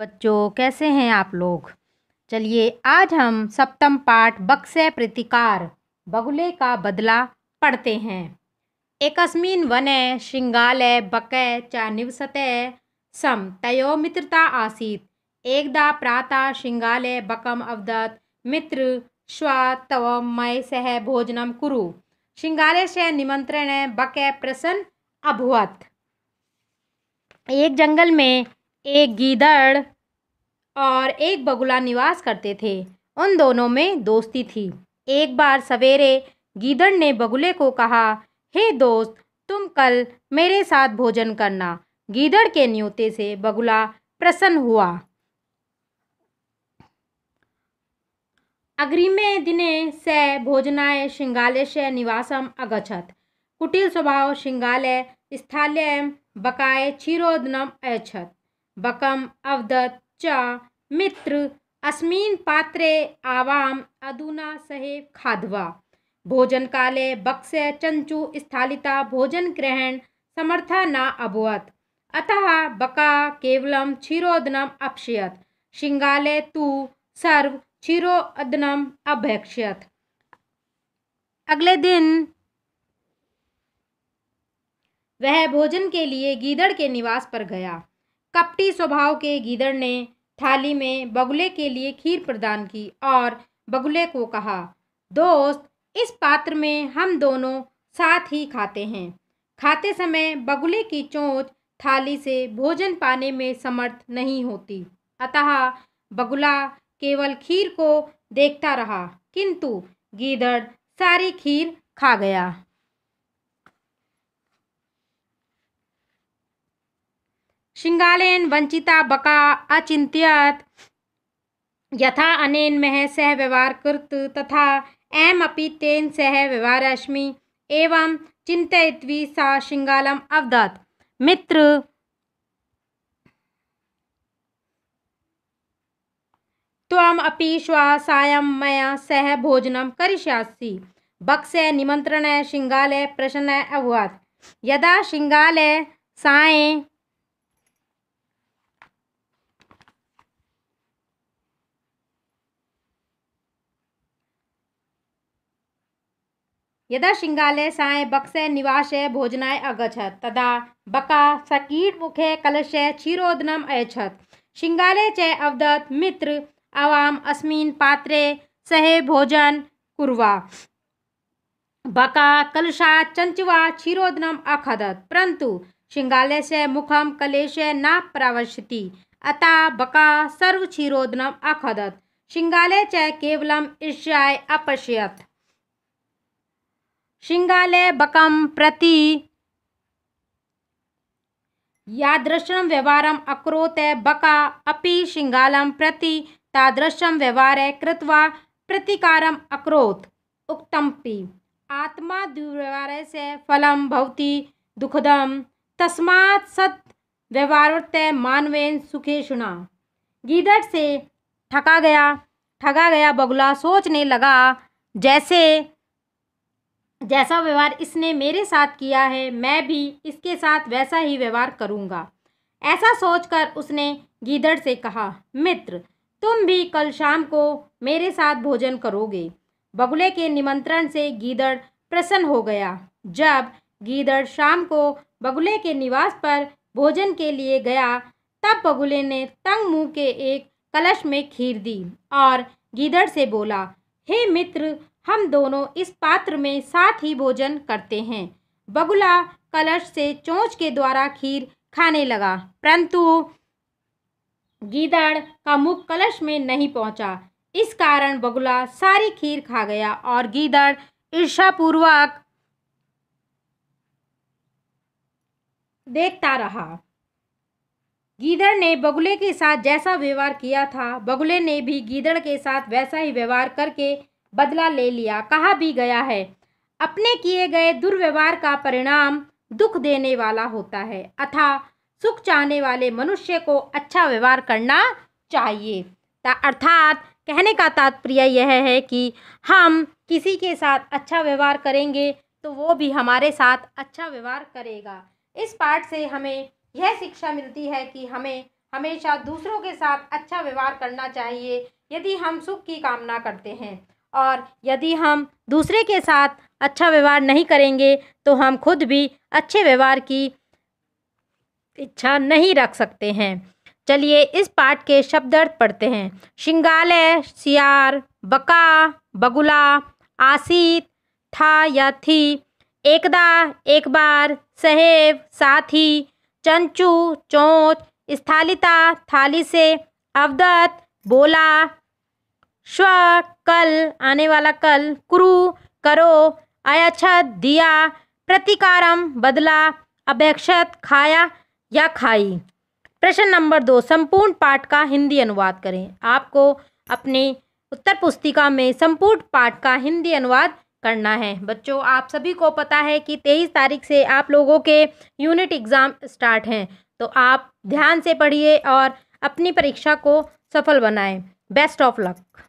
बच्चों कैसे हैं आप लोग चलिए आज हम सप्तम पाठ बक्से प्रतिकार बगुले का बदला पढ़ते हैं एकस्मिन वने श्रृंगाले बक च निवसत सम तयो मित्रता आसीत एकदा प्रातः श्रृंगाले बकम अवदत मित्र श्वा तव मय सह भोजनम कुरु श्रृंगाल से निमंत्रण बक प्रसन्न अभुवत एक जंगल में एक गीदड़ और एक बगुला निवास करते थे उन दोनों में दोस्ती थी एक बार सवेरे गीदड़ ने बगुले को कहा हे hey दोस्त तुम कल मेरे साथ भोजन करना गीदड़ के न्योते से बगुला प्रसन्न हुआ अग्रिमे दिने स भोजनाय श्रृंगालय निवासम अगछत कुटिल स्वभाव श्रृंगालय स्थालय बकाय क्षीरोदनम अछत बकम अवदत् च मित्र अस्मिन् पात्रे आवाम अधुना सहे खाद्वा भोजन काले बक्स्य चंचु स्थालिता ग्रहण समर्था न अभवत अतः बका केवलम क्षीरोदनम अपश्यत् शिंगाले तु सर्व क्षीरोदनम अभ्यक्षत अगले दिन वह भोजन के लिए गीदड़ के निवास पर गया कपटी स्वभाव के गीदड़ ने थाली में बगुले के लिए खीर प्रदान की और बगुले को कहा दोस्त इस पात्र में हम दोनों साथ ही खाते हैं खाते समय बगुले की चोंच थाली से भोजन पाने में समर्थ नहीं होती अतः बगुला केवल खीर को देखता रहा किंतु गीदड़ सारी खीर खा गया शिंगालेन वंचिता बका अचिंत्यत यथा अनेन मह सह व्यवहार कृत तथा एम अपि तेन सह व्यवहार अश्मि एवं चिंतयी सा शिंगालम अवदत मित्र त्वम अपि श्व सायं मया सह भोजनं करिष्यासि बक्से निमंत्रणे शिंगाले प्रश्न अभवत् यदा शिंगाले साये यदा शिंगाले साय बक्से निवासे भोजनाय अगछत तदा बका सकीट मुखे कलश क्षीरोदनम अयछत श्रृंगाले च अवदत मित्र आवाम अस्मिन पात्रे सहे भोजन कुर्वा बका कलशा चंचवा क्षीरोदनम अखदत परंतु शिंगाले से मुखम कलेश न प्रवशति अतः बका सर्व क्षीरोदनम अखदत शिंगाले च केवलम ईर्ष्याय अपश्यत बकम प्रति यादृशम व्यवहार अक्रोत बका अपि शृङ्गालं प्रति तादृशं व्यवहार कृत्वा प्रतिकारम् अक्रोत् उक्तमपि आत्मा दुर्व्यवहार से फल भवति दुखद तस्मात् सत् व्यवहारत मानवेन सुखे सुना गीदड़ से ठका गया ठगा गया बगुला सोचने लगा जैसे जैसा व्यवहार इसने मेरे साथ किया है मैं भी इसके साथ वैसा ही व्यवहार करूँगा ऐसा सोचकर उसने गीदड़ से कहा मित्र तुम भी कल शाम को मेरे साथ भोजन करोगे बगुले के निमंत्रण से गीदड़ प्रसन्न हो गया जब गीदड़ शाम को बगुले के निवास पर भोजन के लिए गया तब बगुले ने तंग मुंह के एक कलश में खीर दी और गीदड़ से बोला हे मित्र हम दोनों इस पात्र में साथ ही भोजन करते हैं बगुला कलश से चोंच के द्वारा खीर खाने लगा परंतु गीदड़ का मुख कलश में नहीं पहुंचा इस कारण बगुला सारी खीर खा गया और गीदड़ ईर्षापूर्वक देखता रहा गीदड़ ने बगुले के साथ जैसा व्यवहार किया था बगुले ने भी गीदड़ के साथ वैसा ही व्यवहार करके बदला ले लिया कहा भी गया है अपने किए गए दुर्व्यवहार का परिणाम दुख देने वाला होता है अथा सुख चाहने वाले मनुष्य को अच्छा व्यवहार करना चाहिए अर्थात कहने का तात्पर्य यह है कि हम किसी के साथ अच्छा व्यवहार करेंगे तो वो भी हमारे साथ अच्छा व्यवहार करेगा इस पाठ से हमें यह शिक्षा मिलती है कि हमें हमेशा दूसरों के साथ अच्छा व्यवहार करना चाहिए यदि हम सुख की कामना करते हैं और यदि हम दूसरे के साथ अच्छा व्यवहार नहीं करेंगे तो हम खुद भी अच्छे व्यवहार की इच्छा नहीं रख सकते हैं चलिए इस पाठ के शब्द अर्थ पढ़ते हैं शिंगाले सियार बका बगुला आसित था या थी एकदा एक बार सहेब साथी चंचू चोंच स्थालिता थाली से अवदत बोला श्व कल आने वाला कल कुरु करो अयछत दिया प्रतिकारम बदला अभ्यक्षत खाया या खाई प्रश्न नंबर दो संपूर्ण पाठ का हिंदी अनुवाद करें आपको अपने उत्तर पुस्तिका में संपूर्ण पाठ का हिंदी अनुवाद करना है बच्चों आप सभी को पता है कि तेईस तारीख से आप लोगों के यूनिट एग्ज़ाम स्टार्ट हैं तो आप ध्यान से पढ़िए और अपनी परीक्षा को सफल बनाएं बेस्ट ऑफ लक